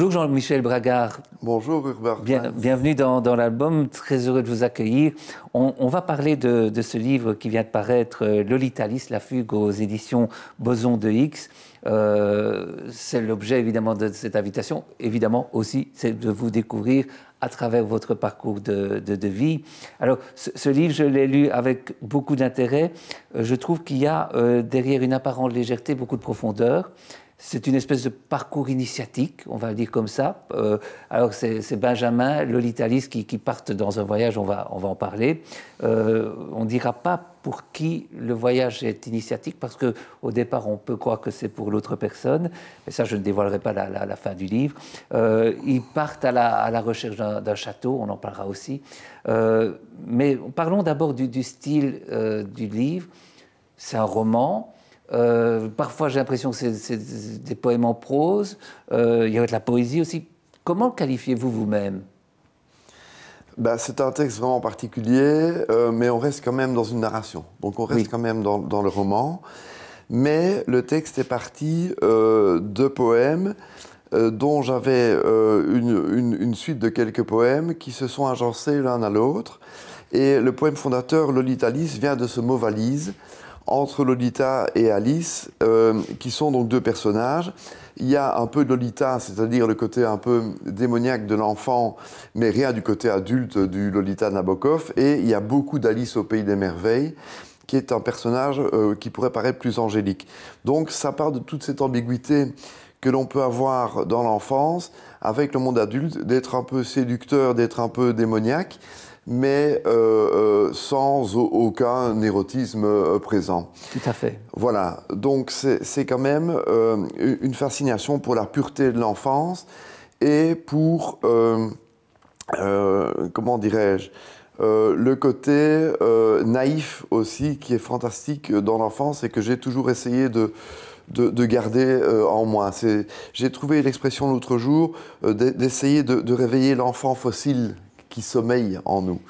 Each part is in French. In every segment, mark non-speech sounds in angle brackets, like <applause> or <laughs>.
Bonjour Jean-Michel Bragard. Bonjour Urbain. bienvenue dans, l'album, très heureux de vous accueillir. On, va parler de, ce livre qui vient de paraître, euh, Lolitalis, la fugue aux éditions Boson de X. Euh, c'est l'objet évidemment de cette invitation. Évidemment aussi, c'est de vous découvrir à travers votre parcours de, vie. Alors, ce, livre, je l'ai lu avec beaucoup d'intérêt. Euh, je trouve qu'il y a derrière une apparente légèreté beaucoup de profondeur. C'est une espèce de parcours initiatique, on va le dire comme ça. Euh, alors c'est Benjamin, Lolitalis qui, qui partent dans un voyage, on va, en parler. Euh, on ne dira pas pour qui le voyage est initiatique, parce qu'au départ on peut croire que c'est pour l'autre personne, mais ça je ne dévoilerai pas la, la, fin du livre. Euh, ils partent à la, recherche d'un château, on en parlera aussi. mais parlons d'abord du, style du livre. C'est un roman, euh, parfois, j'ai l'impression que c'est des poèmes en prose. Euh, il y a de la poésie aussi. Comment qualifiez-vous vous-même bah, C'est un texte vraiment particulier, euh, mais on reste quand même dans une narration. Donc on reste quand même dans, le roman. Mais le texte est parti de poèmes dont j'avais une, une, suite de quelques poèmes qui se sont agencés l'un à l'autre. Et le poème fondateur, Lolitalis, vient de ce mot valise entre Lolita et Alice, euh, qui sont donc deux personnages. Il y a un peu de Lolita, c'est-à-dire le côté un peu démoniaque de l'enfant, mais rien du côté adulte du Lolita Nabokov. Et il y a beaucoup d'Alice au Pays des Merveilles, qui est un personnage euh, qui pourrait paraître plus angélique. Donc ça part de toute cette ambiguïté que l'on peut avoir dans l'enfance avec le monde adulte, d'être un peu séducteur, d'être un peu démoniaque mais euh, euh, sans aucun érotisme euh, présent. Tout à fait. Voilà, donc c'est quand même une fascination pour la pureté de l'enfance et pour, comment dirais-je, le côté naïf aussi qui est fantastique dans l'enfance et que j'ai toujours essayé de, de, garder en moi. J'ai trouvé l'expression l'autre jour d'essayer de, réveiller l'enfant fossile qui sommeille en nous,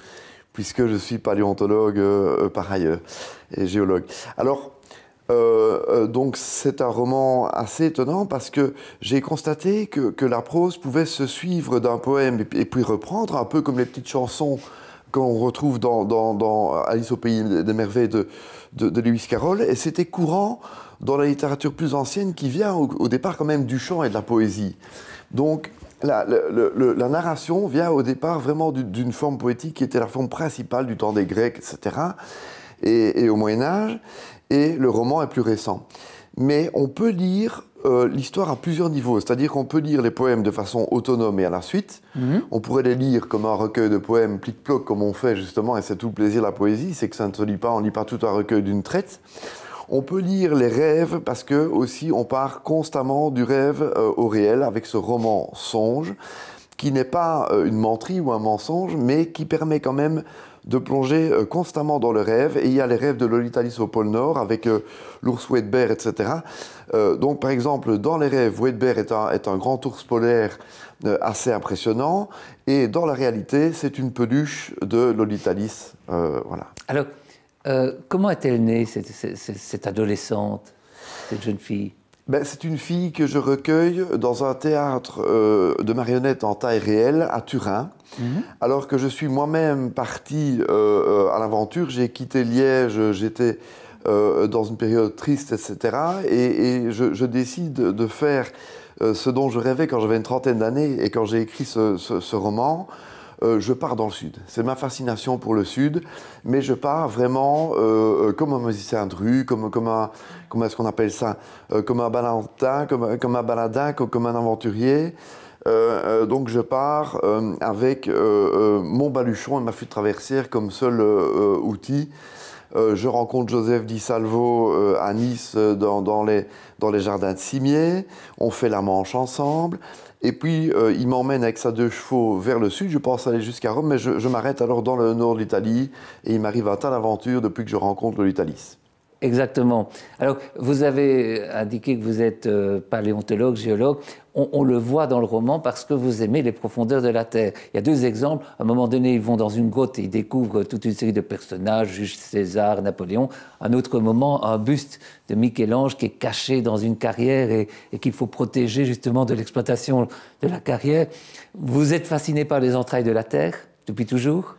puisque je suis paléontologue euh, euh, par ailleurs et géologue. Alors, euh, donc c'est un roman assez étonnant parce que j'ai constaté que, que, la prose pouvait se suivre d'un poème et, puis reprendre, un peu comme les petites chansons qu'on retrouve dans, Alice au pays des merveilles de, de, Lewis Carroll. Et c'était courant dans la littérature plus ancienne qui vient au, au, départ quand même du chant et de la poésie. Donc la, narration vient au départ vraiment d'une forme poétique qui était la forme principale du temps des Grecs, etc., et, au Moyen Âge, et le roman est plus récent. Mais on peut lire euh, l'histoire à plusieurs niveaux. C'est-à-dire qu'on peut lire les poèmes de façon autonome et à la suite. Mhm. On pourrait les lire comme un recueil de poèmes plic-ploc, comme on fait justement, et c'est tout le plaisir de la poésie, c'est que ça ne se lit pas, on ne lit pas tout un recueil d'une traite. On peut lire les rêves parce que aussi on part constamment du rêve euh, au réel avec ce roman Songe qui n'est pas euh, une menterie ou un mensonge, mais qui permet quand même de plonger euh, constamment dans le rêve. Et il y a les rêves de Lolitalis au pôle Nord avec l'ours Wedbear, etc. donc, par exemple, dans les rêves, Wedbear est un, est un grand ours polaire assez impressionnant. Et dans la réalité, c'est une peluche de Lolitalis. voilà. Alors, euh, comment est-elle née, cette, adolescente, cette jeune fille ben, C'est une fille que je recueille dans un théâtre euh, de marionnettes en taille réelle à Turin. Mhm. Alors que je suis moi-même parti euh, à l'aventure, j'ai quitté Liège, j'étais dans une période triste, etc. Et, je, décide de faire ce dont je rêvais quand j'avais une trentaine d'années et quand j'ai écrit ce roman. Euh, je pars dans le sud. C'est ma fascination pour le sud, mais je pars vraiment euh, euh, comme un musicien de rue, comme, comme un, ce qu'on appelle ça, comme un baladin, comme, un baladin, comme, un aventurier. donc je pars avec mon baluchon et ma flûte traversière comme seul outil. je rencontre Joseph Di Salvo à Nice dans, dans, les, dans les jardins de Cimier. On fait la manche ensemble. Et puis, euh, il m'emmène avec sa deux chevaux vers le sud. Je pense aller jusqu'à Rome, mais je, m'arrête alors dans le nord de l'Italie. Et il m'arrive à tas d'aventures depuis que je rencontre l'Italie. Exactement. Alors, vous avez indiqué que vous êtes euh, paléontologue, géologue. On, le voit dans le roman parce que vous aimez les profondeurs de la Terre. Il y a deux exemples. À un moment donné, ils vont dans une grotte et ils découvrent toute une série de personnages, juge César, Napoléon. Un autre moment, un buste de Michel-Ange qui est caché dans une carrière et qu'il faut protéger justement de l'exploitation de la carrière. Vous êtes fasciné par les entrailles de la Terre depuis toujours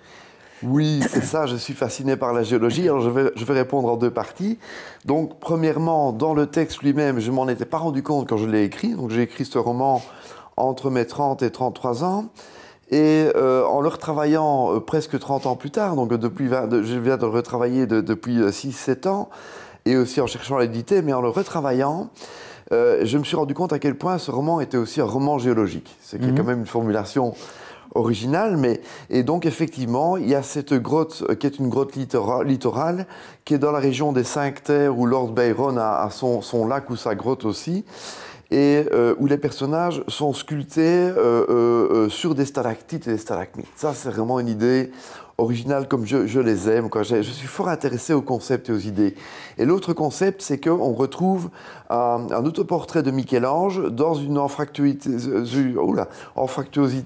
oui, c'est ça, je suis fasciné par la géologie. Alors je vais, je vais répondre en deux parties. Donc premièrement, dans le texte lui-même, je m'en étais pas rendu compte quand je l'ai écrit. Donc j'ai écrit ce roman entre mes 30 et 33 ans. Et euh, en le retravaillant euh, presque 30 ans plus tard, donc euh, depuis 20, je viens de le retravailler depuis 6-7 ans, et aussi en cherchant à l'éditer, mais en le retravaillant, euh, je me suis rendu compte à quel point ce roman était aussi un roman géologique. ce qui est mhm. quand même une formulation original, Mais, et donc, effectivement, il y a cette grotte euh, qui est une grotte littorale, qui est dans la région des Cinq Terres, où Lord Byron a, son, lac ou sa grotte aussi, et euh, où les personnages sont sculptés euh, sur des stalactites et des stalagmites. Ça, c'est vraiment une idée originales comme je, les aime. Je, suis fort intéressé aux concepts et aux idées. Et l'autre concept, c'est qu'on retrouve euh, un autoportrait de Michel-Ange dans une anfractuosité,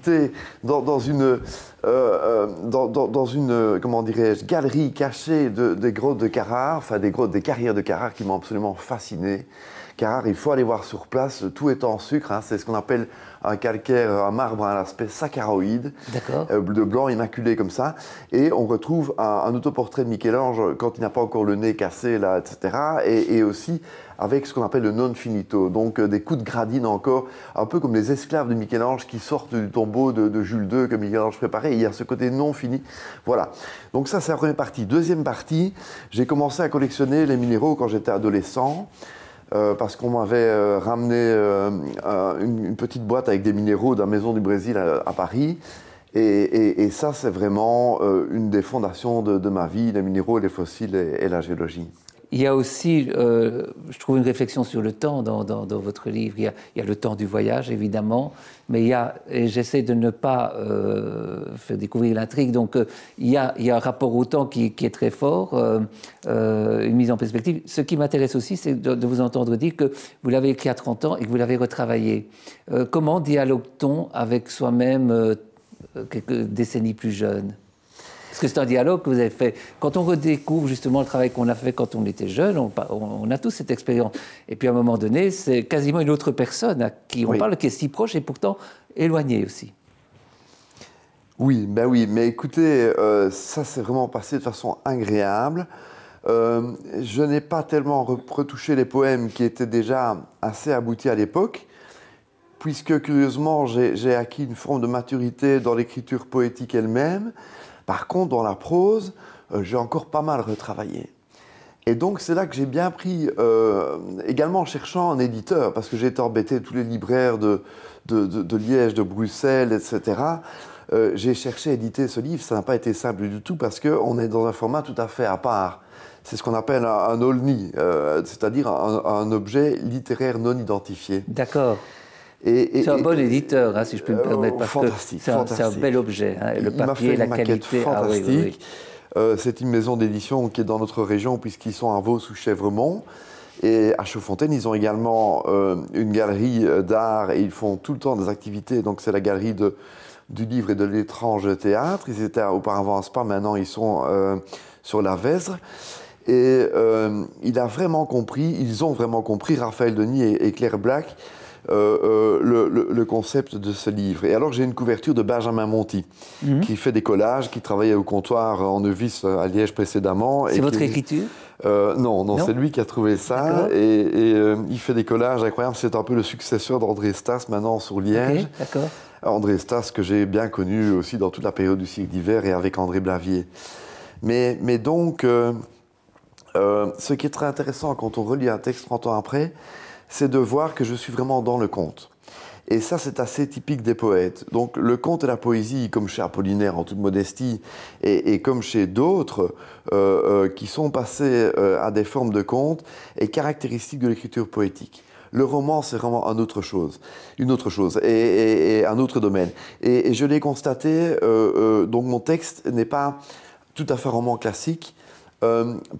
euh, dans, dans, une, euh, dans, une comment galerie cachée des grottes de Carrare, enfin des grottes des carrières de Carrare qui m'ont absolument fasciné car il faut aller voir sur place, tout est en sucre, hein. c'est ce qu'on appelle un calcaire, euh, un marbre hein, à l'aspect saccharoïde, euh, de blanc immaculé comme ça, et on retrouve un, autoportrait de Michel-Ange quand il n'a pas encore le nez cassé, là, etc., et, aussi avec ce qu'on appelle le non finito, donc euh, des coups de gradine encore, un peu comme les esclaves de Michel-Ange qui sortent du tombeau de, de Jules II que Michel-Ange préparait, il y a ce côté non fini, voilà. Donc ça c'est la première partie. Deuxième partie, j'ai commencé à collectionner les minéraux quand j'étais adolescent, euh, parce qu'on m'avait euh, ramené euh, une, petite boîte avec des minéraux d'un maison du Brésil à, Paris. Et, ça, c'est vraiment une des fondations de, ma vie, les minéraux, les fossiles et la géologie. Il y a aussi, euh, je trouve, une réflexion sur le temps dans, votre livre. Il y, a, le temps du voyage, évidemment, mais il y a, et j'essaie de ne pas euh, faire découvrir l'intrigue, donc euh, il, y a, un rapport au temps qui, est très fort, une mise en perspective. Ce qui m'intéresse aussi, c'est de, vous entendre dire que vous l'avez écrit à 30 ans et que vous l'avez retravaillé. comment dialogue-t-on avec soi-même quelques décennies plus jeunes parce que c'est un dialogue que vous avez fait. Quand on redécouvre justement le travail qu'on a fait quand on était jeune, on, a tous cette expérience. Et puis à un moment donné, c'est quasiment une autre personne à qui on parle, qui est si proche et pourtant éloignée aussi. Oui, ben oui, mais écoutez, euh, ça s'est vraiment passé de façon agréable. Euh, je n'ai pas tellement retouché les poèmes qui étaient déjà assez aboutis à l'époque, puisque curieusement, j'ai acquis une forme de maturité dans l'écriture poétique elle-même. Par contre, dans la prose, euh, j'ai encore pas mal retravaillé. Et donc, c'est là que j'ai bien pris, euh, également en cherchant un éditeur, parce que j'ai été embêté tous les libraires de, Liège, de Bruxelles, etc. Euh, j'ai cherché à éditer ce livre, ça n'a pas été simple du tout, parce qu'on est dans un format tout à fait à part. C'est ce qu'on appelle un, un olni, c'est-à-dire un objet littéraire non identifié. D'accord c'est un bon éditeur, hein, si je peux me euh, permettre, c'est un, bel objet. le papier, la qualité. c'est une maison d'édition qui est dans notre région, puisqu'ils sont à Vaux sous Chèvremont. Et à Chaudfontaine, ils ont également euh, une galerie euh, d'art et ils font tout le temps des activités. Donc, c'est la galerie du livre et de l'étrange théâtre. Ils étaient auparavant à Spa, maintenant ils sont sur la Vesre. Et il a vraiment compris, ils ont vraiment compris, Raphaël Denis et, et Claire Black, euh, euh, le, concept de ce livre. Et alors j'ai une couverture de Benjamin Monti, mhm. qui fait des collages, qui travaillait au comptoir en Nevis euh, à Liège précédemment. C'est votre écriture non, non, c'est lui qui a trouvé ça et, il fait des collages incroyables. C'est un peu le successeur d'André Stas maintenant sur Liège. d'accord. – André Stas que j'ai bien connu aussi dans toute la période du cycle d'hiver et avec André Blavier. Mais, mais donc, ce qui est très intéressant quand on relit un texte 30 ans après, c'est de voir que je suis vraiment dans le conte. Et ça, c'est assez typique des poètes. Donc le conte et la poésie, comme chez Apollinaire en toute modestie, et, comme chez d'autres euh, euh, qui sont passés euh, à des formes de conte, est caractéristique de l'écriture poétique. Le roman, c'est vraiment une autre chose, une autre chose, et, un autre domaine. Et, je l'ai constaté, donc mon texte n'est pas tout à fait roman classique,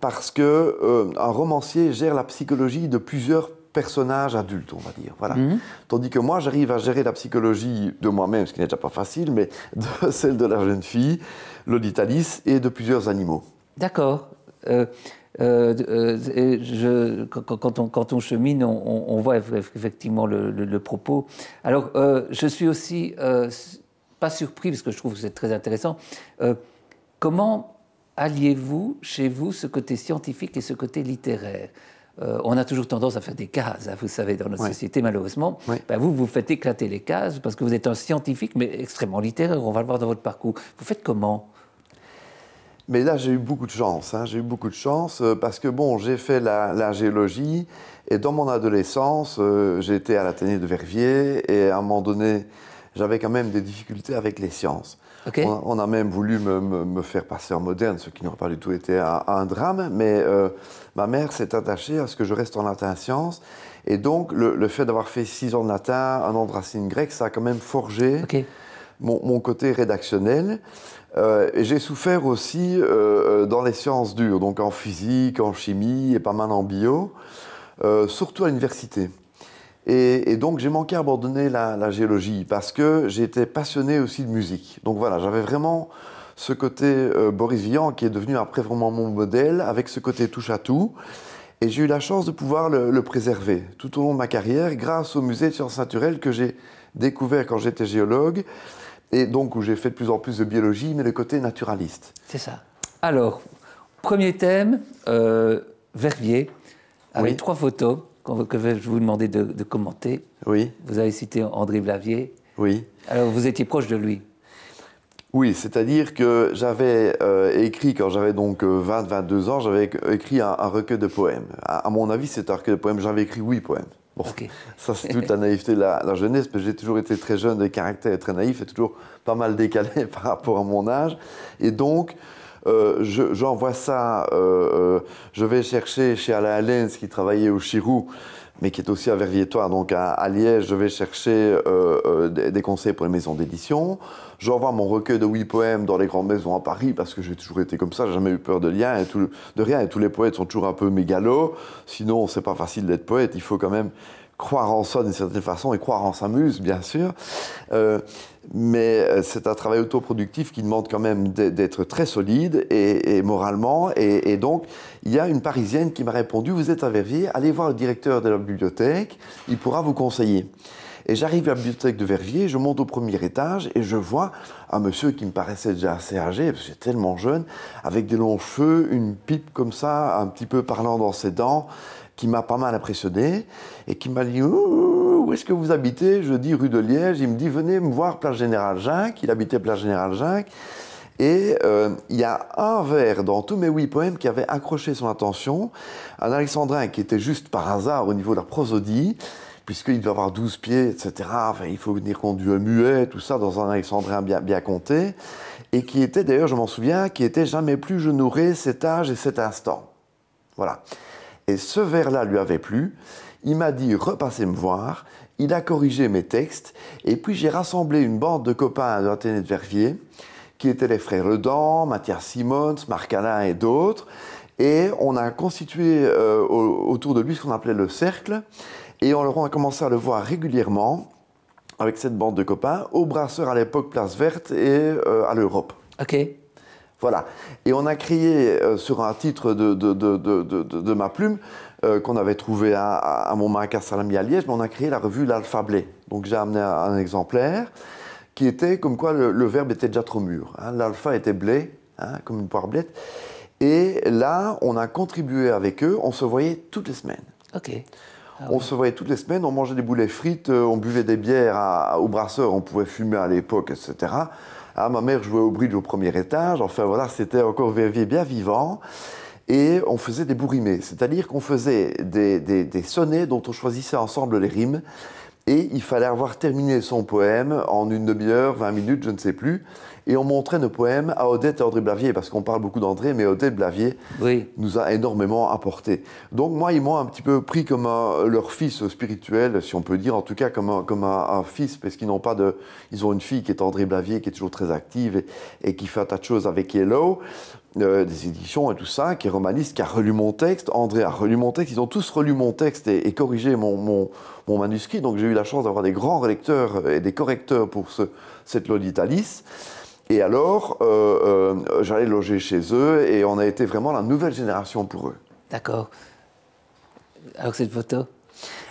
parce que un romancier gère la psychologie de plusieurs personnage adulte, on va dire. Voilà. Mhm. Tandis que moi, j'arrive à gérer la psychologie de moi-même, ce qui n'est déjà pas facile, mais <laughs> celle de la jeune fille, l'oditalis et de plusieurs animaux. D'accord. Euh, euh, euh, quand, on, chemine, on, voit effectivement le, propos. Alors, je suis aussi pas surpris, parce que je trouve que c'est très intéressant. comment alliez-vous chez vous ce côté scientifique et ce côté littéraire euh, on a toujours tendance à faire des cases, hein, vous savez, dans notre société, malheureusement. Ben, vous, vous faites éclater les cases parce que vous êtes un scientifique, mais extrêmement littéraire, on va le voir dans votre parcours. Vous faites comment mais là, j'ai eu beaucoup de chance. Hein. J'ai eu beaucoup de chance euh, parce que, bon, j'ai fait la, géologie et dans mon adolescence, euh, j'étais à l'Athénée de Verviers et à un moment donné, j'avais quand même des difficultés avec les sciences. On, a même voulu me, faire passer en moderne, ce qui n'aurait pas du tout été un, drame, mais euh, ma mère s'est attachée à ce que je reste en latin science Et donc, le, fait d'avoir fait six ans de latin, un an de racine grecque, ça a quand même forgé mon, côté rédactionnel. Euh, et j'ai souffert aussi euh, dans les sciences dures, donc en physique, en chimie et pas mal en bio, surtout à l'université. Et, donc j'ai manqué à abandonner la, géologie parce que j'étais passionné aussi de musique. Donc voilà, j'avais vraiment ce côté euh, Boris Vian qui est devenu après vraiment mon modèle, avec ce côté touche à tout. Et j'ai eu la chance de pouvoir le, préserver tout au long de ma carrière grâce au musée de sciences naturelles que j'ai découvert quand j'étais géologue et donc où j'ai fait de plus en plus de biologie, mais le côté naturaliste. C'est ça. Alors, premier thème, euh, Verviers, avec trois photos que je vous demander de, commenter. Oui. Vous avez cité André Blavier. Oui. Alors vous étiez proche de lui. Oui, c'est-à-dire que j'avais euh, écrit, quand j'avais donc 20-22 euh, ans, j'avais écrit un, recueil de poèmes. À, mon avis, c'est un recueil de poèmes, j'avais écrit huit poèmes. Bon, <laughs> ça c'est toute la naïveté de la, jeunesse, jeunesse, que j'ai toujours été très jeune de caractère très naïf et toujours pas mal décalé <laughs> par rapport à mon âge. Et donc, euh, j'envoie ça, euh, euh, je vais chercher chez Alain Lenz qui travaillait au Chirou, mais qui est aussi à Verviétoire, donc à, Liège, je vais chercher des, conseils pour les maisons d'édition. J'envoie mon recueil de huit poèmes dans les grandes maisons à Paris parce que j'ai toujours été comme ça, j'ai jamais eu peur de, et de rien et tous les poètes sont toujours un peu mégalos. Sinon, c'est pas facile d'être poète, il faut quand même croire en soi d'une certaine façon et croire en s'amuse bien sûr. Euh, mais euh, c'est un travail autoproductif qui demande quand même d'être très solide et, moralement. Et, et, donc, il y a une Parisienne qui m'a répondu, vous êtes à Verviers, allez voir le directeur de la bibliothèque, il pourra vous conseiller. Et j'arrive à la bibliothèque de Verviers, je monte au premier étage et je vois un monsieur qui me paraissait déjà assez âgé, parce que j'étais tellement jeune, avec des longs cheveux, une pipe comme ça, un petit peu parlant dans ses dents, qui m'a pas mal impressionné et qui m'a dit Où est-ce que vous habitez Je dis rue de Liège. Il me dit Venez me voir place Général Jacques. Il habitait place Général Jacques. Et euh, il y a un vers dans tous mes huit poèmes qui avait accroché son attention, un alexandrin qui était juste par hasard au niveau de la prosodie, puisqu'il doit avoir douze pieds, etc. il faut venir conduire un muet, tout ça, dans un alexandrin bien, bien compté, et qui était, d'ailleurs, je m'en souviens, qui était jamais plus je nourrai cet âge et cet instant. Voilà et ce verre là lui avait plu. Il m'a dit repassez me voir, il a corrigé mes textes, et puis j'ai rassemblé une bande de copains de l'Athénée de Verviers, qui étaient les frères Redan, Mathias Simons, Marc Alain et d'autres, et on a constitué euh, autour de lui ce qu'on appelait le cercle, et on, a commencé à le voir régulièrement avec cette bande de copains, au brasseur à l'époque Place Verte et euh, à l'Europe. Ok. Voilà. Et on a créé euh, sur un titre de, ma plume euh, qu'on avait trouvé à, à Montmartre, à à Liège, mais on a créé la revue L'Alpha Blé. Donc j'ai amené un, exemplaire qui était comme quoi le, verbe était déjà trop mûr. Hein. L'alpha était blé, hein, comme une poire blette. Et là, on a contribué avec eux, on se voyait toutes les semaines. Ok. Ah on se voyait toutes les semaines, on mangeait des boulets frites, euh, on buvait des bières au brasseur, on pouvait fumer à l'époque, etc. Ah, ma mère jouait au bridge au premier étage. Enfin, voilà, c'était encore bien vivant. Et on faisait des bourrimés, c'est-à-dire qu'on faisait des, des sonnets dont on choisissait ensemble les rimes. Et il fallait avoir terminé son poème en une demi-heure, vingt minutes, je ne sais plus. Et on montrait nos poèmes à Odette et André Blavier, parce qu'on parle beaucoup d'André, mais Odette Blavier nous a énormément apporté. Donc moi, ils m'ont un petit peu pris comme leur fils spirituel, si on peut dire, en tout cas comme un, comme un, fils, parce qu'ils n'ont pas de... Ils ont une fille qui est André Blavier, qui est toujours très active et, et qui fait un tas de choses avec Yellow euh, des éditions et tout ça, qui est romaniste, qui a relu mon texte, André a relu mon texte, ils ont tous relu mon texte et, et corrigé mon, mon, mon, manuscrit, donc j'ai eu la chance d'avoir des grands lecteurs et des correcteurs pour ce, cette Loditalis et alors, euh, euh, j'allais loger chez eux et on a été vraiment la nouvelle génération pour eux. D'accord. Alors cette photo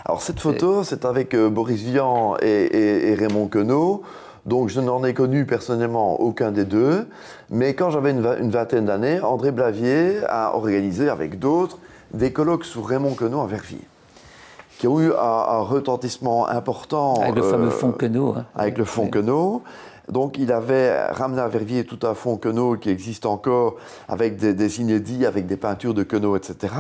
Alors cette photo, c'est avec euh, Boris Vian et, Raymond Queneau. Donc je n'en ai connu personnellement aucun des deux. Mais quand j'avais une, vingtaine d'années, André Blavier a organisé avec d'autres des colloques sur Raymond Queneau à Verviers qui ont eu un, retentissement important. Avec le fameux fonds Queneau. Hein. Avec le fonds Queneau. Donc il avait ramené à Verviers tout un fond Queneau qui existe encore avec des, inédits, avec des peintures de Queneau, etc.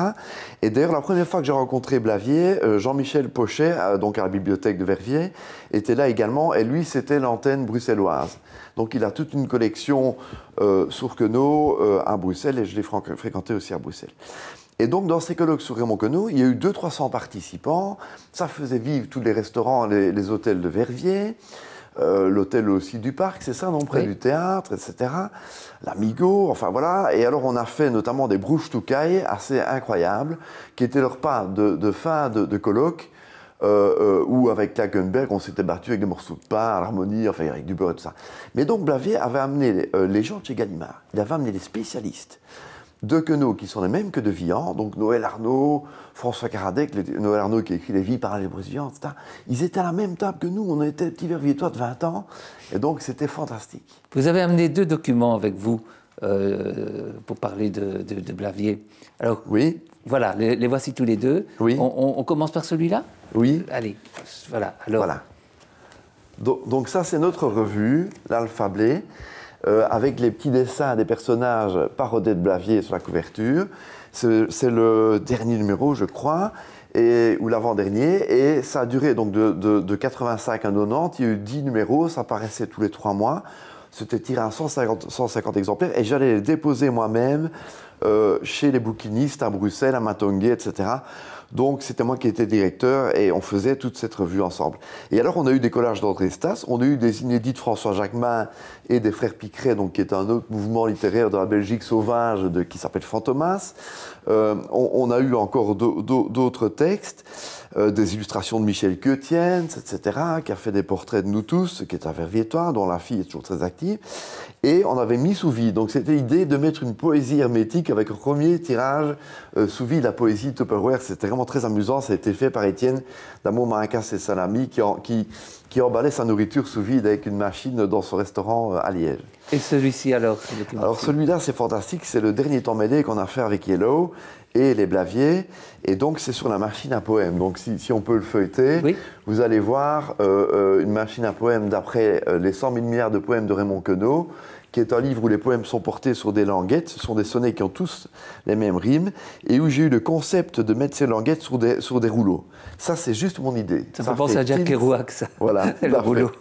Et d'ailleurs, la première fois que j'ai rencontré Blavier, euh, Jean-Michel Pochet, euh, donc à la bibliothèque de Verviers, était là également et lui, c'était l'antenne bruxelloise. Donc il a toute une collection euh, sur Queneau à Bruxelles et je l'ai fréquenté aussi à Bruxelles. Et donc, dans ces colloques sur Raymond Queneau, il y a eu 200-300 participants. Ça faisait vivre tous les restaurants, les, les hôtels de Verviers. Euh, l'hôtel aussi du parc, c'est ça, non Près du théâtre, etc. L'Amigo, enfin voilà. Et alors on a fait notamment des brouches toucailles assez incroyables, qui étaient leur pas de, fin de, colloque. Euh, euh, où avec Klagenberg, on s'était battu avec des morceaux de pain, à l'harmonie, enfin avec du beurre et tout ça. Mais donc Blavier avait amené les, gens chez Gallimard, il avait amené les spécialistes deux quenots qui sont les mêmes que de Vian, donc Noël Arnaud, François Caradec, Noël Arnaud qui écrit Les vies par les brésiliens », etc. Ils étaient à la même table que nous, on était petit verviétois de 20 ans, et donc c'était fantastique. Vous avez amené deux documents avec vous euh, pour parler de, Blavier. Alors, oui. Voilà, les, voici tous les deux. Oui. On, commence par celui-là Oui. Allez, voilà. Alors. Voilà. Donc, ça, c'est notre revue, L'Alphabet ». Euh, avec les petits dessins des personnages par de Blavier sur la couverture. C'est le dernier numéro, je crois, ou l'avant-dernier, et ça a duré donc de, de, 85 à 90, il y a eu 10 numéros, ça paraissait tous les 3 mois c'était tiré à 150, exemplaires et j'allais les déposer moi-même euh, chez les bouquinistes à Bruxelles, à Matongue, etc. Donc c'était moi qui étais directeur et on faisait toute cette revue ensemble. Et alors on a eu des collages d'André Stas, on a eu des inédits de François Jacquemin et des frères Picret, donc qui est un autre mouvement littéraire de la Belgique sauvage qui s'appelle Fantomas. Euh, on, a eu encore d'autres textes. Euh, des illustrations de Michel Quetienne, etc., qui a fait des portraits de nous tous, qui est un verviétois, dont la fille est toujours très active. Et on avait mis sous vide. Donc c'était l'idée de mettre une poésie hermétique avec un premier tirage euh, sous vide, la poésie Topperware. C'était vraiment très amusant. Ça a été fait par Étienne d'amour Maracas et Salami, qui, qui, qui emballait sa nourriture sous vide avec une machine dans son restaurant euh, à Liège. Et celui-ci alors Alors celui-là, c'est fantastique. C'est le dernier temps mêlé qu'on a fait avec Yellow et les Blaviers. Et donc, c'est sur la machine à poèmes. Donc, si, on peut le feuilleter, vous allez voir euh, euh, une machine à poèmes d'après euh, les 100 000 milliards de poèmes de Raymond Queneau qui est un livre où les poèmes sont portés sur des languettes. Ce sont des sonnets qui ont tous les mêmes rimes et où j'ai eu le concept de mettre ces languettes sur des, sur des rouleaux. Ça, c'est juste mon idée. Ça, me pense à Jack Kerouac, ça. Voilà, <laughs> le rouleau.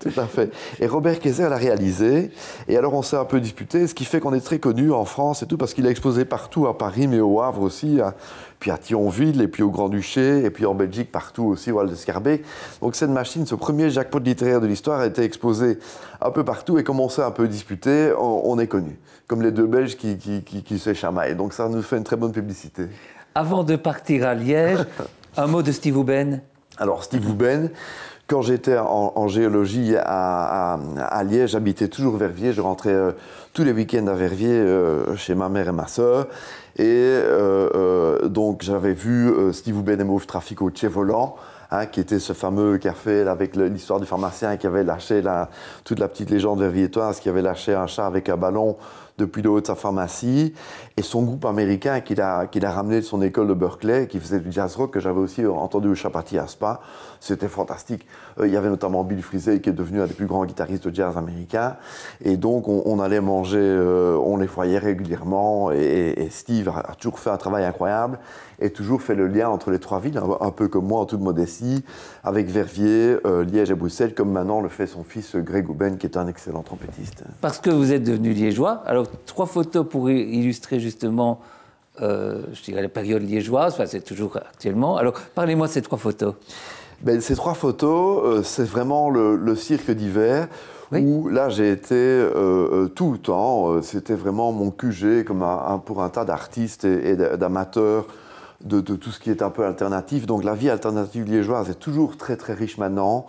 tout à fait. Et Robert Kayser l'a réalisé. Et alors, on s'est un peu disputé, ce qui fait qu'on est très connu en France et tout, parce qu'il a exposé partout, à Paris, mais au Havre aussi, à puis à Thionville, et puis au Grand-Duché, et puis en Belgique, partout aussi, au Val Donc cette machine, ce premier jackpot littéraire de l'histoire a été exposé un peu partout, et commencé on un peu disputé, on, est connu, comme les deux Belges qui, qui, qui, se Donc ça nous fait une très bonne publicité. Avant de partir à Liège, <laughs> un mot de Steve Houben alors Steve Houben, quand j'étais en, géologie à, Liège, j'habitais toujours Verviers. Je rentrais euh, tous les week-ends à Verviers euh, chez ma mère et ma sœur. Et euh, donc j'avais vu Steve Benemov Trafico au Volant. Hein, qui était ce fameux café avec l'histoire du pharmacien qui avait lâché toute la petite légende verviétoise, qui avait lâché un chat avec un ballon depuis le haut de sa pharmacie. Et son groupe américain qu'il a, ramené de son école de Berkeley, qui faisait du jazz rock, que j'avais aussi entendu au Chapati à Spa, c'était fantastique. Euh, il y avait notamment Bill Frisey, qui est devenu un des plus grands guitaristes de jazz américain. Et donc, on, allait manger, euh, on les voyait régulièrement. et Steve a toujours fait un travail incroyable et toujours fait le lien entre les trois villes, un, peu comme moi en toute modestie, avec Verviers, euh, Liège et Bruxelles, comme maintenant le fait son fils euh, Greg Houben, qui est un excellent trompettiste. Parce que vous êtes devenu liégeois. Alors, trois photos pour illustrer justement, euh, je dirais, la période liégeoise, c'est toujours actuellement. Alors, parlez-moi de ces trois photos. Ben, ces trois photos, c'est vraiment le, cirque d'hiver. où là j'ai été tout le temps, c'était vraiment mon QG comme un, pour un tas d'artistes et, et d'amateurs de, tout ce qui est un peu alternatif. Donc la vie alternative liégeoise est toujours très très riche maintenant.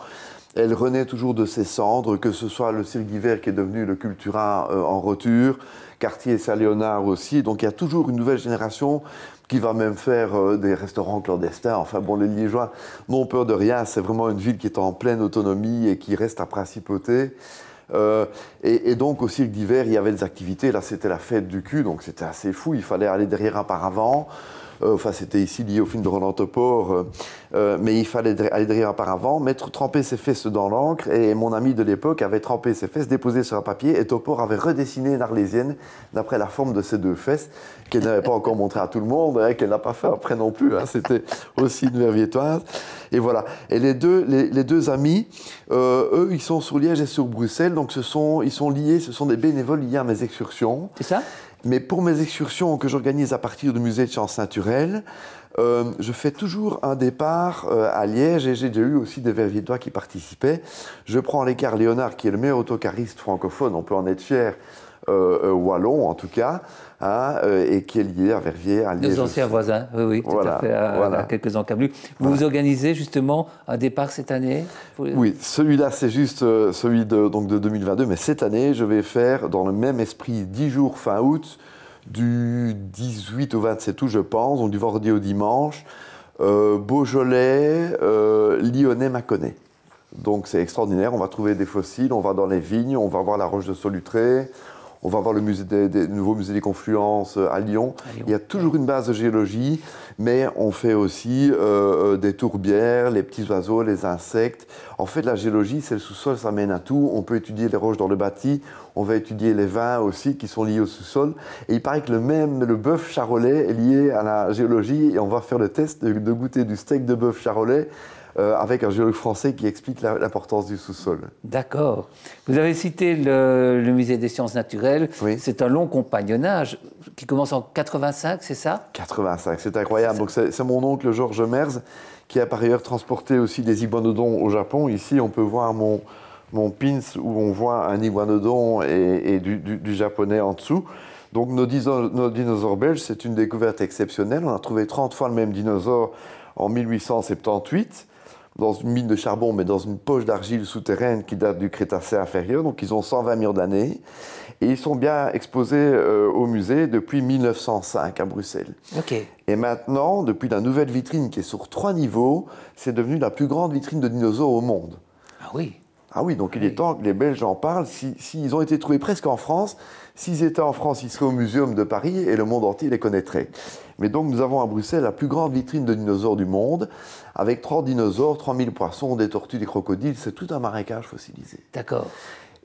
Elle renaît toujours de ses cendres, que ce soit le cirque d'hiver qui est devenu le Cultura euh, en roture, quartier Saint-Léonard aussi. Donc il y a toujours une nouvelle génération qui va même faire euh, des restaurants clandestins. Enfin bon, les Liégeois n'ont peur de rien. C'est vraiment une ville qui est en pleine autonomie et qui reste à principauté. Euh, et, et, donc au cirque d'hiver, il y avait des activités. Là, c'était la fête du cul, donc c'était assez fou. Il fallait aller derrière un paravent. Euh, enfin, c'était ici lié au film de Roland Topor. Euh, euh, mais il fallait aller derrière par mettre, tremper ses fesses dans l'encre. Et mon ami de l'époque avait trempé ses fesses, déposé sur un papier. Et Topor avait redessiné une arlésienne d'après la forme de ses deux fesses, qu'elle n'avait pas encore montré à tout le monde, qu'elle n'a pas fait après non plus. Hein. c'était aussi une verviétoise. Et voilà. Et les deux, amis, eux, ils sont sur Liège et sur Bruxelles. Donc, ils sont liés, ce sont des bénévoles liés à mes excursions. C'est ça mais pour mes excursions que j'organise à partir du musée de sciences naturelles, euh, je fais toujours un départ euh, à Liège et j'ai déjà eu aussi des Verviétois qui participaient. Je prends l'écart Léonard, qui est le meilleur autocariste francophone, on peut en être fier, euh, euh, wallon en tout cas, hein, euh, et qui est lié à Verviers, à Liège. Nos anciens voisins, oui, oui, tout à fait, quelques encablures. Vous, vous organisez justement un départ cette année Oui, celui-là c'est juste celui de, donc de 2022, mais cette année je vais faire dans le même esprit 10 jours fin août, du 18 au 27 août je pense, donc du vendredi au dimanche, Beaujolais, Lyonnais, Mâconnais. Donc c'est extraordinaire, on va trouver des fossiles, on va dans les vignes, on va voir la roche de Solutré, on va voir le nouveau musée des, confluences euh, à Lyon. Il y a toujours une base de géologie, mais on fait aussi euh, euh, des tourbières, les petits oiseaux, les insectes. En fait, la géologie, c'est le sous-sol, ça mène à tout. On peut étudier les roches dans le bâti, on va étudier les vins aussi qui sont liés au sous-sol. Et il paraît que le même, le bœuf charolais est lié à la géologie et on va faire le test de goûter du steak de bœuf charolais euh, avec un géologue français qui explique l'importance du sous-sol. D'accord. Vous avez cité le, musée des sciences naturelles. C'est un long compagnonnage qui commence en 85, c'est ça 85, c'est incroyable. c'est mon oncle Georges Merz qui a par ailleurs transporté aussi des iguanodons au Japon. Ici, on peut voir mon, mon pins où on voit un iguanodon et, du, japonais en dessous. Donc nos, nos dinosaures belges, c'est une découverte exceptionnelle. On a trouvé 30 fois le même dinosaure en 1878 dans une mine de charbon, mais dans une poche d'argile souterraine qui date du Crétacé inférieur. Donc ils ont 120 millions d'années. Et ils sont bien exposés euh, au musée depuis 1905 à Bruxelles. Et maintenant, depuis la nouvelle vitrine qui est sur trois niveaux, c'est devenu la plus grande vitrine de dinosaures au monde. Ah oui ah oui, donc il est temps que les Belges en parlent. S'ils si, ont été trouvés presque en France, s'ils étaient en France, ils seraient au Muséum de Paris et le monde entier les connaîtrait. Mais donc nous avons à Bruxelles la plus grande vitrine de dinosaures du monde, avec trois dinosaures, 3000 poissons, des tortues, des crocodiles, c'est tout un marécage fossilisé. D'accord.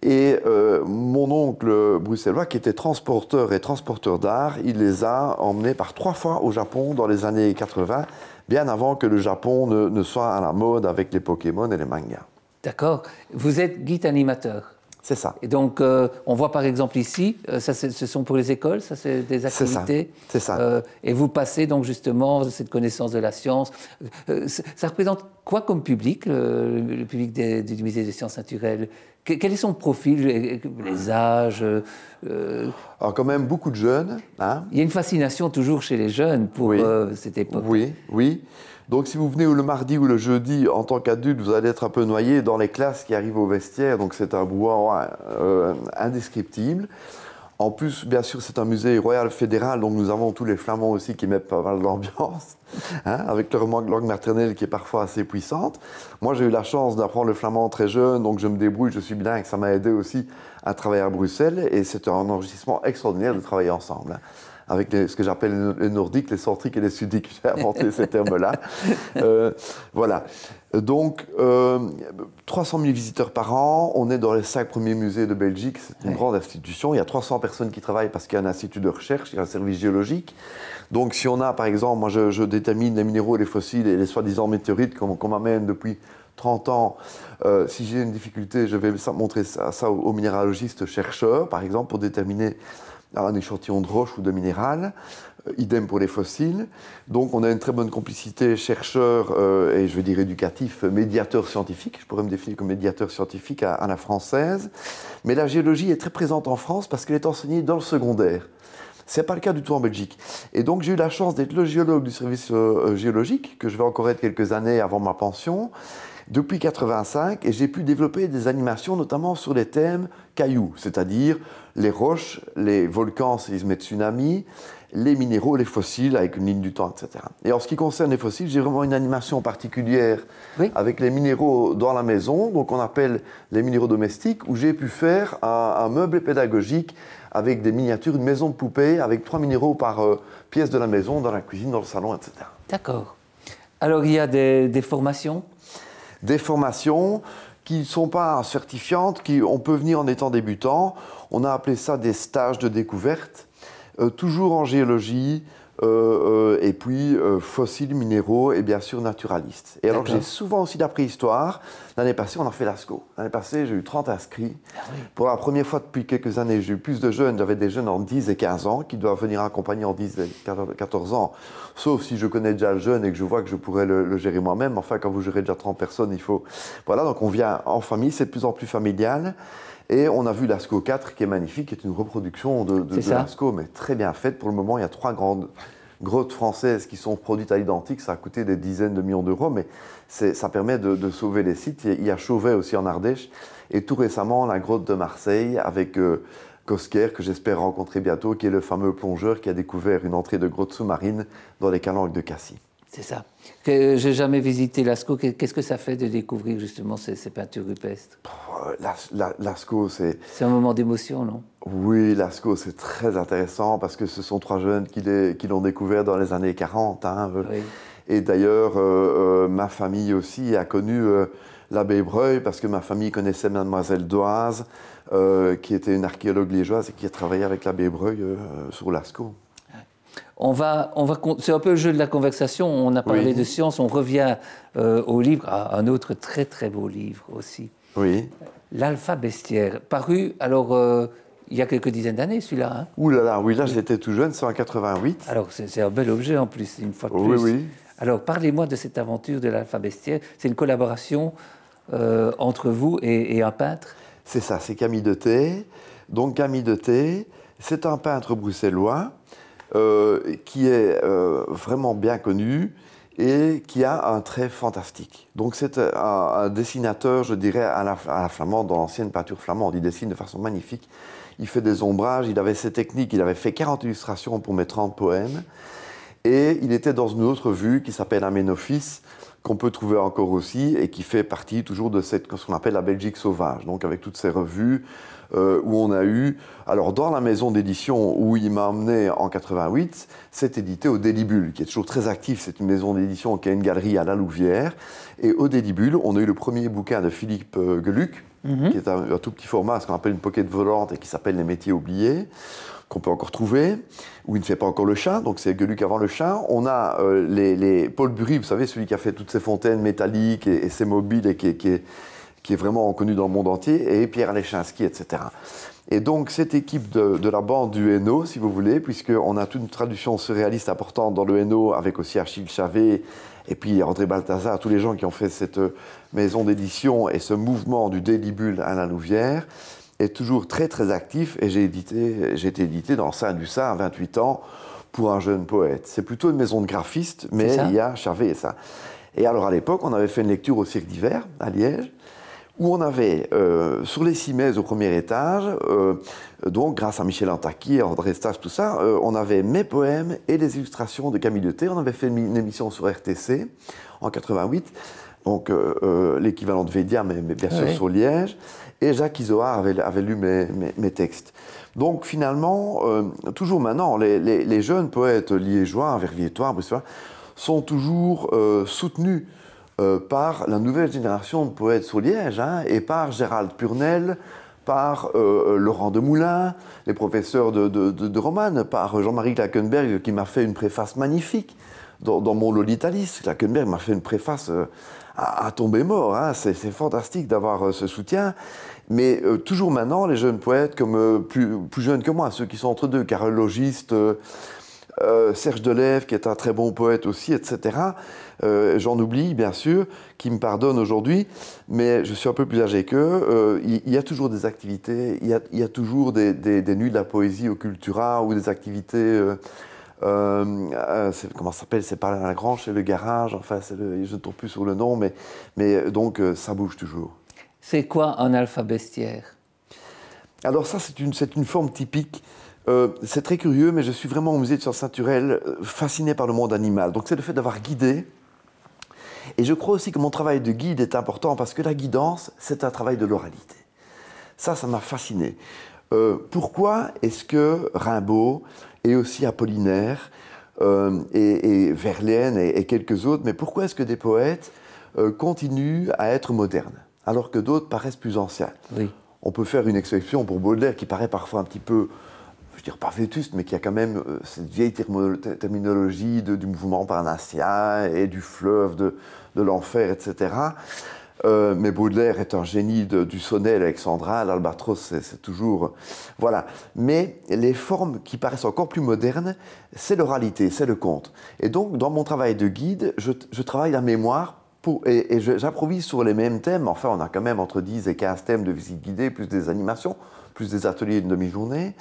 Et euh, mon oncle bruxellois, qui était transporteur et transporteur d'art, il les a emmenés par trois fois au Japon dans les années 80, bien avant que le Japon ne soit à la mode avec les Pokémon et les mangas. D'accord Vous êtes guide animateur. C'est ça. Et donc, euh, on voit par exemple ici, euh, ce sont pour les écoles, ça c'est des activités. C'est ça. Euh, et vous passez donc justement cette connaissance de la science. ça représente quoi comme public, le, public du musée des sciences naturelles Quel est son profil, les, âges Alors quand même beaucoup de jeunes. Hein. Il y a une fascination toujours chez les jeunes pour cette époque. Oui, oui. Donc si vous venez le mardi ou le jeudi en tant qu'adulte, vous allez être un peu noyé dans les classes qui arrivent au vestiaire, donc c'est un bois euh, indescriptible. En plus, bien sûr, c'est un musée royal fédéral, donc nous avons tous les flamands aussi qui mettent pas mal d'ambiance, <laughs> hein, avec leur langue maternelle qui est parfois assez puissante. Moi, j'ai eu la chance d'apprendre le flamand très jeune, donc je me débrouille, je suis et ça m'a aidé aussi à travailler à Bruxelles, et c'est un enrichissement extraordinaire de travailler ensemble. Hein avec ce que j'appelle les nordiques, les centriques et les sudiques. <laughs> J'ai inventé ces termes-là. <laughs> Euh, voilà. Donc, 300 euh, 000 visiteurs par an. On est dans les cinq premiers musées de Belgique. C'est une grande institution. Il y a 300 personnes qui travaillent parce qu'il y a un institut de recherche, il y a un service géologique. Donc, si on a, par exemple, moi je, détermine les minéraux et les fossiles et les soi-disant météorites qu'on m'amène depuis 30 ans, euh, si j'ai une difficulté, je vais montrer ça, ça aux minéralogistes chercheurs, par exemple, pour déterminer un échantillon de roche ou de minéral, euh, idem pour les fossiles. Donc on a une très bonne complicité chercheur euh, et je veux dire éducatif, euh, médiateur scientifique, je pourrais me définir comme médiateur scientifique à, la française, mais la géologie est très présente en France parce qu'elle est enseignée dans le secondaire. Ce n'est pas le cas du tout en Belgique. Et donc j'ai eu la chance d'être le géologue du service géologique, que je vais encore être quelques années avant ma pension, depuis 85 et j'ai pu développer des animations notamment sur les thèmes cailloux, c'est-à-dire les roches, les volcans, séismes et tsunamis, les minéraux, les fossiles avec une ligne du temps, etc. Et en ce qui concerne les fossiles, j'ai vraiment une animation particulière avec les minéraux dans la maison, donc on appelle les minéraux domestiques, où j'ai pu faire un, meuble pédagogique avec des miniatures, une maison de poupée avec trois minéraux par euh, pièce de la maison, dans la cuisine, dans le salon, etc. D'accord. Alors il y a des, des formations des formations qui ne sont pas certifiantes, qui on peut venir en étant débutant. On a appelé ça des stages de découverte, euh, toujours en géologie, euh, euh, et puis euh, fossiles, minéraux et bien sûr naturalistes. Et alors j'ai souvent aussi de la L'année passée, on a fait l'ASCO. L'année passée, j'ai eu 30 inscrits. Ah Pour la première fois depuis quelques années, j'ai eu plus de jeunes. J'avais des jeunes en 10 et 15 ans qui doivent venir accompagner en 10 et 14 ans. Sauf si je connais déjà le jeune et que je vois que je pourrais le, le gérer moi-même. Enfin, quand vous gérez déjà 30 personnes, il faut... Voilà, donc on vient en famille, c'est de plus en plus familial. Et on a vu l'ASCO 4 qui est magnifique, qui est une reproduction de, de, l'ASCO, mais très bien faite. Pour le moment, il y a trois grandes grottes françaises qui sont produites à l'identique. Ça a coûté des dizaines de millions d'euros, mais ça permet de, sauver les sites. Il y a Chauvet aussi en Ardèche. Et tout récemment, la grotte de Marseille avec... Euh, Cosquer, Kosker, que j'espère rencontrer bientôt, qui est le fameux plongeur qui a découvert une entrée de grotte sous-marine dans les calanques de Cassis. C'est ça. Que j'ai jamais visité Lascaux. Qu'est-ce que ça fait de découvrir justement ces, peintures rupestres Lascaux, c'est. C'est un moment d'émotion, non Oui, Lascaux, c'est très intéressant parce que ce sont trois jeunes qui, l'ont découvert dans les années 40. Hein. Et d'ailleurs, euh, euh, ma famille aussi a connu euh, l'abbé Breuil parce que ma famille connaissait Mademoiselle Doise, qui était une archéologue liégeoise et qui a travaillé avec l'abbé Breuil sur Lascaux on va, on va, c'est un peu le jeu de la conversation. On a parlé de science, on revient euh, au livre, à un autre très très beau livre aussi. Oui. L'Alpha bestiaire, paru alors euh, il y a quelques dizaines d'années, celui-là. Hein. Ouh là là, oui, là j'étais tout jeune, c'est Alors c'est un bel objet en plus, une fois de plus. Oui, oui. Alors parlez-moi de cette aventure de l'Alpha bestiaire. C'est une collaboration euh, entre vous et, un peintre. C'est ça, c'est Camille de T. Donc Camille de T, c'est un peintre bruxellois euh, qui est euh, vraiment bien connu et qui a un trait fantastique. Donc c'est un, dessinateur, je dirais, à la, à flamande, dans l'ancienne peinture flamande. Il dessine de façon magnifique, il fait des ombrages, il avait ses techniques, il avait fait 40 illustrations pour mes 30 poèmes, et il était dans une autre vue qui s'appelle Amenophis, qu'on peut trouver encore aussi et qui fait partie toujours de cette, ce qu'on appelle la Belgique sauvage, donc avec toutes ces revues euh, où on a eu, alors dans la maison d'édition où il m'a amené en 88, c'est édité au Délibule, qui est toujours très actif, c'est une maison d'édition qui a une galerie à la Louvière, et au Délibule, on a eu le premier bouquin de Philippe euh, Geluc, mhm. qui est un, tout petit format, ce qu'on appelle une pocket volante et qui s'appelle Les métiers oubliés qu'on peut encore trouver, où il ne fait pas encore le chat, donc c'est Luc avant le chat. On a euh, les, Paul Bury, vous savez, celui qui a fait toutes ces fontaines métalliques et, ses mobiles et qui, est, vraiment connu dans le monde entier, et Pierre Lechinski, etc. Et donc cette équipe de, la bande du Hainaut, si vous voulez, puisqu'on a toute une traduction surréaliste importante dans le Hainaut, avec aussi Achille Chavet et puis André Balthazar, tous les gens qui ont fait cette euh, maison d'édition et ce mouvement du Délibule à la Louvière est toujours très très actif et j'ai édité, j'ai été édité dans Saint Saint à 28 ans pour un jeune poète. C'est plutôt une maison de graphiste mais il y a Charvet et ça. Et alors à l'époque, on avait fait une lecture au Cirque d'hiver à Liège où on avait euh, sur les cimaises au premier étage, euh, donc grâce à Michel Antaki, André Stas, tout ça, euh, on avait mes poèmes et les illustrations de Camille T On avait fait une émission sur RTC en 88, donc l'équivalent de Védia, mais, bien sûr sur Liège. Et Jacques Isoard avait, lu mes, textes. Donc finalement, euh, toujours maintenant, les, jeunes poètes liégeois, verviétois, bruxellois, sont toujours euh, soutenus euh, par la nouvelle génération de poètes sur Liège, hein, et par Gérald Purnel, par Laurent de Moulin, les professeurs de, de, romane, par Jean-Marie Klackenberg qui m'a fait une préface magnifique dans, mon Lolitalis. Klackenberg m'a fait une préface à, tomber mort. Hein. C'est fantastique d'avoir euh, ce soutien. Mais euh, toujours maintenant, les jeunes poètes, comme euh, plus, plus, jeunes que moi, ceux qui sont entre deux, carologistes, euh, Serge Delève, qui est un très bon poète aussi, etc. J'en oublie, bien sûr, qui me pardonne aujourd'hui, mais je suis un peu plus âgé qu'eux. Il y, a toujours des activités, il y, a, toujours des, des, nuits de la poésie au Cultura ou des activités euh, euh, comment ça s'appelle C'est pas la grange, c'est le garage, enfin, je ne tombe plus sur le nom, mais, mais euh, donc ça bouge toujours. C'est quoi un alpha bestiaire Alors ça, c'est une, une forme typique. c'est très curieux, mais je suis vraiment au musée de sciences naturelles fasciné par le monde animal. Donc c'est le fait d'avoir guidé. Et je crois aussi que mon travail de guide est important parce que la guidance, c'est un travail de l'oralité. Ça, ça m'a fasciné. pourquoi est-ce que Rimbaud et aussi Apollinaire euh, et, et, Verlaine et, quelques autres. Mais pourquoi est-ce que des poètes euh, continuent à être modernes alors que d'autres paraissent plus anciens On peut faire une exception pour Baudelaire qui paraît parfois un petit peu je veux dire pas vétuste, mais qui a quand même euh, cette vieille terminologie du mouvement parnassien et du fleuve de l'enfer, etc. Euh, mais Baudelaire est un génie du sonnet, Alexandra, l'albatros, c'est toujours. Voilà. Mais les formes qui paraissent encore plus modernes, c'est l'oralité, c'est le conte. Et donc, dans mon travail de guide, je, travaille la mémoire et, et j'improvise sur les mêmes thèmes. Enfin, on a quand même entre 10 et 15 thèmes de visite guidées, plus des animations, plus des ateliers de demi-journée.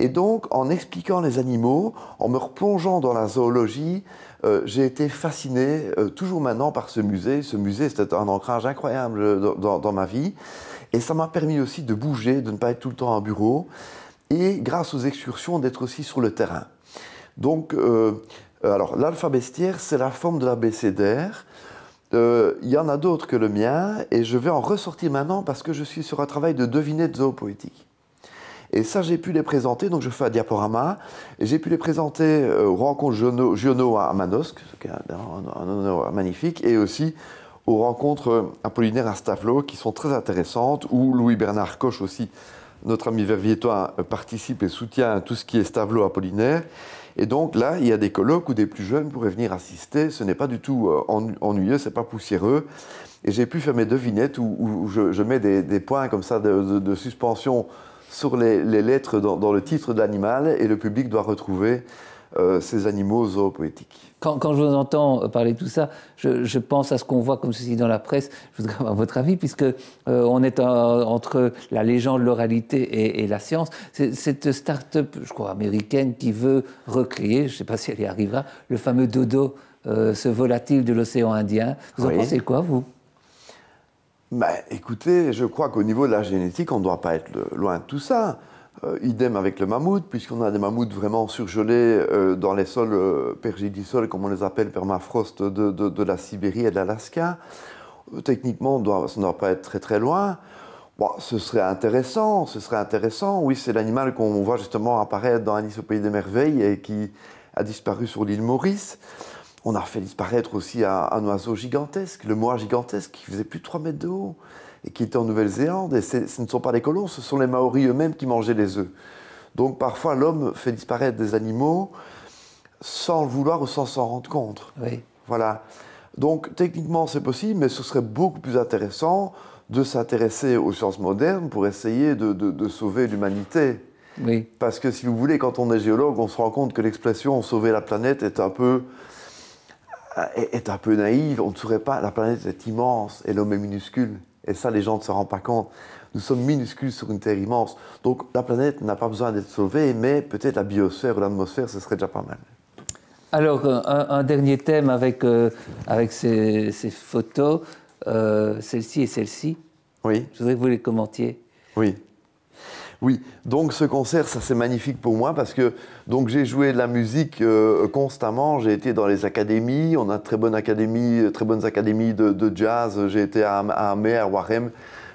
Et donc, en expliquant les animaux, en me replongeant dans la zoologie, euh, j'ai été fasciné, euh, toujours maintenant, par ce musée. Ce musée, c'était un ancrage incroyable euh, dans, ma vie. Et ça m'a permis aussi de bouger, de ne pas être tout le temps à bureau. Et grâce aux excursions, d'être aussi sur le terrain. Donc, alors, l'alpha bestiaire, c'est la forme de l'abécédaire. Il y en a d'autres que le mien, et je vais en ressortir maintenant parce que je suis sur un travail de devinette zoopoétique. Et ça, j'ai pu les présenter, donc je fais un diaporama, j'ai pu les présenter euh, aux rencontres Giono à Manosque, qui est un, honneur magnifique, et aussi aux rencontres euh, Apollinaire à Stavelot qui sont très intéressantes, où Louis-Bernard Coche aussi, notre ami verviétois, euh, participe et soutient tout ce qui est stavelot Apollinaire. Et donc là, il y a des colloques où des plus jeunes pourraient venir assister. Ce n'est pas du tout ennuyeux, c'est pas poussiéreux. Et j'ai pu faire mes devinettes où, où je, mets des, points comme ça de, de suspension sur les, lettres dans, le titre de l'animal et le public doit retrouver euh, ces animaux zoopoétiques. Quand, quand, je vous entends parler de tout ça, je, pense à ce qu'on voit comme ceci dans la presse. Je voudrais avoir votre avis, puisque euh, on est euh, entre la légende, l'oralité et, et, la science. Cette start-up, je crois, américaine qui veut recréer, je ne sais pas si elle y arrivera, le fameux dodo, ce volatile de l'océan Indien. Vous en pensez quoi, vous ben, Écoutez, je crois qu'au niveau de la génétique, on ne doit pas être loin de tout ça. Euh, idem avec le mammouth, puisqu'on a des mammouths vraiment surgelés euh, dans les sols euh, comme on les appelle, permafrost de, la Sibérie et de l'Alaska. Euh, techniquement, on doit, ça ne doit pas être très très loin. Bon, ce serait intéressant, ce serait intéressant. Oui, c'est l'animal qu'on voit justement apparaître dans Alice au pays des merveilles et qui a disparu sur l'île Maurice. On a fait disparaître aussi un, oiseau gigantesque, le moa gigantesque, qui faisait plus de 3 mètres de haut et qui était en Nouvelle-Zélande. Et ce ne sont pas les colons, ce sont les Maoris eux-mêmes qui mangeaient les œufs. Donc parfois l'homme fait disparaître des animaux sans le vouloir ou sans s'en rendre compte. Oui. Voilà. Donc techniquement c'est possible, mais ce serait beaucoup plus intéressant de s'intéresser aux sciences modernes pour essayer de, sauver l'humanité. Oui. Parce que si vous voulez, quand on est géologue, on se rend compte que l'expression sauver la planète est un peu euh, est un peu naïve, on ne saurait pas, la planète est immense et l'homme est minuscule. Et ça, les gens ne se rendent pas compte. Nous sommes minuscules sur une Terre immense. Donc la planète n'a pas besoin d'être sauvée, mais peut-être la biosphère ou l'atmosphère, ce serait déjà pas mal. Alors, un, dernier thème avec, euh, avec ces, photos, euh, celle-ci et celle-ci. Oui. Je voudrais que vous les commentiez. Oui. Oui, donc ce concert, ça c'est magnifique pour moi parce que donc j'ai joué de la musique euh, constamment. J'ai été dans les académies, on a très bonnes académies, euh, très bonnes académies de, jazz. J'ai été à, à Amé, à Warem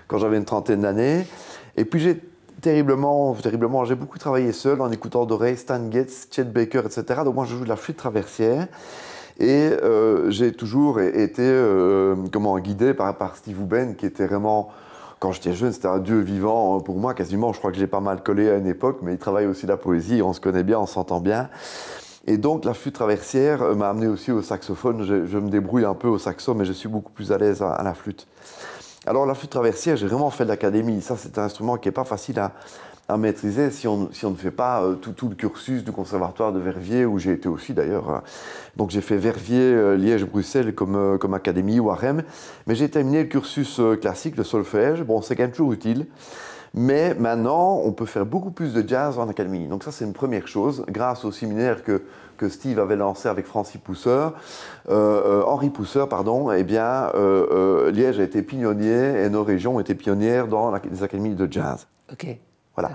quand j'avais une trentaine d'années. Et puis j'ai terriblement, terriblement, j'ai beaucoup travaillé seul en écoutant Ray Stan Getz, Chet Baker, etc. Donc moi je joue de la flûte traversière. Et euh, j'ai toujours été comment, guidé par, Steve Uben, qui était vraiment quand j'étais jeune, c'était un dieu vivant euh, pour moi quasiment. Je crois que j'ai pas mal collé à une époque, mais il travaille aussi la poésie. On se connaît bien, on s'entend bien. Et donc la flûte traversière euh, m'a amené aussi au saxophone. Je, me débrouille un peu au saxo, mais je suis beaucoup plus à l'aise à, la flûte. Alors la flûte traversière, j'ai vraiment fait de l'académie. Ça, c'est un instrument qui est pas facile à, à maîtriser si on, ne fait pas euh, tout, le cursus du conservatoire de Verviers, où j'ai été aussi d'ailleurs. Hein. Donc j'ai fait Verviers, euh, Liège, Bruxelles comme, euh, académie ou AREM, mais j'ai terminé le cursus classique, le solfège. Bon, c'est quand même toujours utile. Mais maintenant, on peut faire beaucoup plus de jazz en académie. Donc ça, c'est une première chose, grâce au séminaire que, Steve avait lancé avec Francis Pousseur, Henri Pousseur, pardon, eh bien, Liège a été pionnier et nos régions ont été pionnières dans les académies de jazz. Ok. Voilà.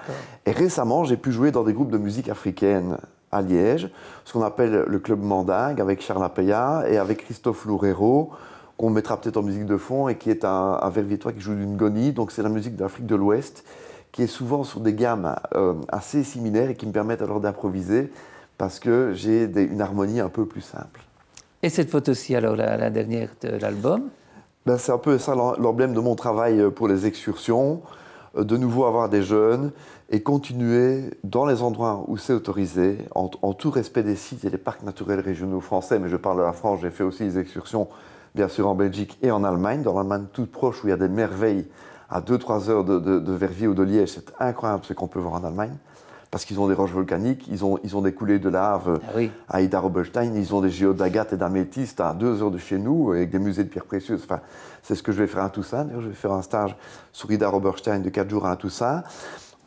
Et récemment, j'ai pu jouer dans des groupes de musique africaine à Liège, ce qu'on appelle le club Mandingue, avec Charles Apeya et avec Christophe Loureiro, qu'on mettra peut-être en musique de fond, et qui est un, un qui joue d'une goni, donc c'est la musique d'Afrique de l'Ouest, qui est souvent sur des gammes euh, assez similaires et qui me permettent alors d'improviser, parce que j'ai une harmonie un peu plus simple. Et cette photo-ci, alors, la, la, dernière de l'album ben, C'est un peu ça l'emblème de mon travail pour les excursions. Euh, de nouveau avoir des jeunes et continuer dans les endroits où c'est autorisé, en, tout respect des sites et des parcs naturels régionaux français, mais je parle de la France, j'ai fait aussi des excursions bien sûr en Belgique et en Allemagne, dans l'Allemagne toute proche où il y a des merveilles à 2-3 heures de, de, de Verviers ou de Liège, c'est incroyable ce qu'on peut voir en Allemagne parce qu'ils ont des roches volcaniques, ils ont, ils ont des coulées de lave ah à ida ils ont des géodes d'agate et d'améthyste à deux heures de chez nous, avec des musées de pierres précieuses. Enfin, c'est ce que je vais faire à Toussaint. je vais faire un stage sur ida Roberstein de quatre jours à Toussaint.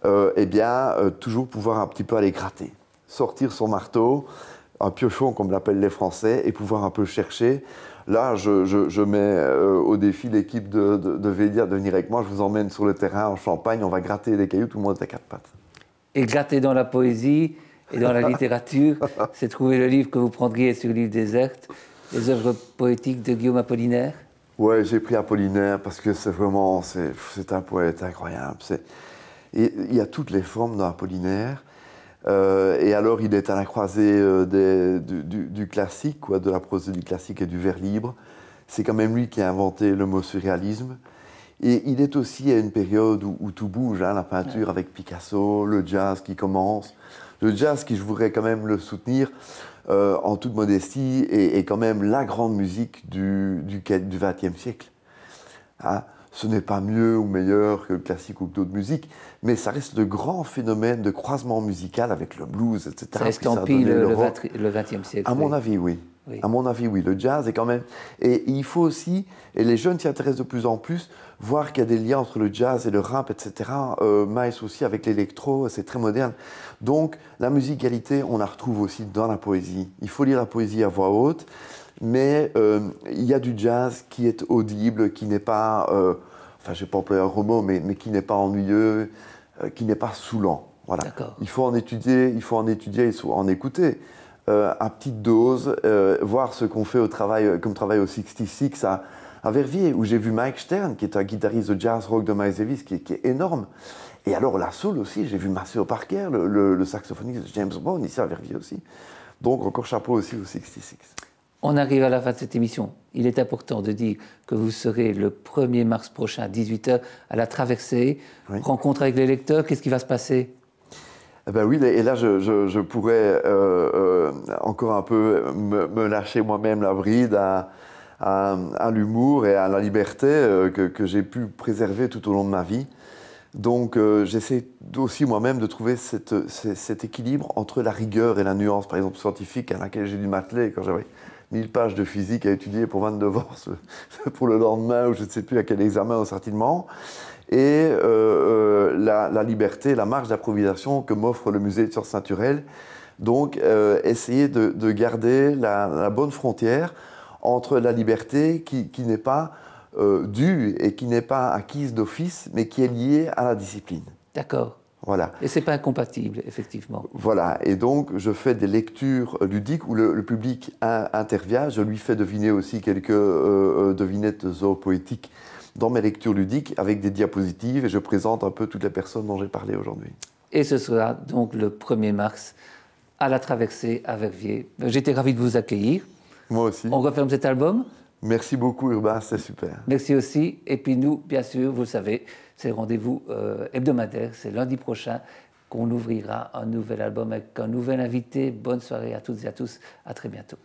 Euh, eh bien, euh, toujours pouvoir un petit peu aller gratter, sortir son marteau, un piochon comme l'appellent les Français, et pouvoir un peu chercher. Là, je, mets euh, au défi l'équipe de, de, de venir avec moi. Je vous emmène sur le terrain en Champagne, on va gratter des cailloux, tout le monde est quatre pattes. Églaté dans la poésie et dans la <laughs> littérature, c'est trouver le livre que vous prendriez sur l'île déserte, les œuvres poétiques de Guillaume Apollinaire Oui, j'ai pris Apollinaire parce que c'est vraiment, c'est un poète incroyable. Il y a toutes les formes dans Apollinaire. Euh, et alors, il est à la croisée euh, du, du, classique, quoi, de la prose du classique et du vers libre. C'est quand même lui qui a inventé le mot surréalisme. Et il est aussi à une période où, tout bouge, hein, la peinture avec Picasso, le jazz qui commence, le jazz qui, je voudrais quand même le soutenir euh, en toute modestie, est, quand même la grande musique du, XXe du siècle. Hein, ce n'est pas mieux ou meilleur que le classique ou d'autres musiques, mais ça reste de grands phénomènes de croisement musical avec le blues, etc. Ça reste en le, le, 20 siècle. À mon avis, oui. À mon avis, oui, le jazz est quand même. Et il faut aussi, et les jeunes s'y intéressent de plus en plus, voir qu'il y a des liens entre le jazz et le rap, etc. Euh, aussi avec l'électro, c'est très moderne. Donc la musicalité, on la retrouve aussi dans la poésie. Il faut lire la poésie à voix haute, mais euh, il y a du jazz qui est audible, qui n'est pas, euh, enfin, je n'ai pas employé un gros mot, mais, mais qui n'est pas ennuyeux, euh, qui n'est pas saoulant. Voilà. Il faut en étudier, il faut en étudier, il faut en écouter. Euh, à petite dose, euh, voir ce qu'on fait au travail, euh, comme travail au 66 à, à Verviers, où j'ai vu Mike Stern, qui est un guitariste de jazz rock de Miles Davis, qui, est énorme. Et alors la soul aussi, j'ai vu Maceo Parker, le, saxophoniste de James Bond, ici à Verviers aussi. Donc encore chapeau aussi au 66. On arrive à la fin de cette émission. Il est important de dire que vous serez le 1er mars prochain à 18h à la traversée. Rencontre avec les lecteurs, qu'est-ce qui va se passer ah ben oui, et là, je, je, pourrais euh, euh, encore un peu me, lâcher moi-même la bride à, à, l'humour et à la liberté euh, que, j'ai pu préserver tout au long de ma vie. Donc, j'essaie aussi moi-même de trouver cet équilibre entre la rigueur et la nuance, par exemple scientifique, à laquelle j'ai dû m'atteler quand j'avais mille pages de physique à étudier pour 22 ans <laughs> <laughs> pour le lendemain ou je ne sais plus à quel examen, au certainement et euh, euh, la, liberté, la marge d'improvisation que m'offre le musée de sciences naturelles. Donc, euh, essayer de, garder la, bonne frontière entre la liberté qui, n'est pas due et qui n'est pas acquise d'office, mais qui est liée à la discipline. D'accord. Voilà. Et c'est pas incompatible, effectivement. Voilà. Et donc, je fais des lectures ludiques où le, le public intervient. Je lui fais deviner aussi quelques devinettes zoopoétiques dans mes lectures ludiques avec des diapositives et je présente un peu toutes les personnes dont j'ai parlé aujourd'hui. Et ce sera donc le 1er mars à la traversée à Verviers. J'étais ravi de vous accueillir. Moi aussi. On referme cet album. Merci beaucoup Urbain, c'est super. Merci aussi. Et puis nous, bien sûr, vous le savez, c'est rendez-vous euh, hebdomadaire, c'est lundi prochain qu'on ouvrira un nouvel album avec un nouvel invité. Bonne soirée à toutes et à tous, à très bientôt.